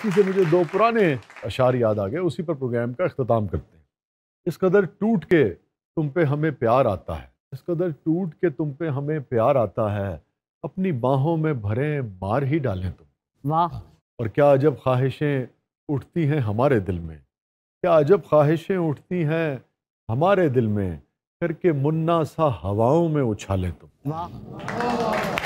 इसी से मुझे दो पुराने अशार याद आ गए उसी पर प्रोग्राम का अख्ताम करते हैं इस कदर टूट के तुम पे हमें प्यार आता है इस कदर टूट के तुम पे हमें प्यार आता है अपनी बाहों में भरे मार ही डालें तुम वाह और क्या अजब ख्वाहिशें उठती हैं हमारे दिल में क्या अजब ख्वाहिशें उठती हैं हमारे दिल में करके मुन्ना सा हवाओं में उछालें तुम वाह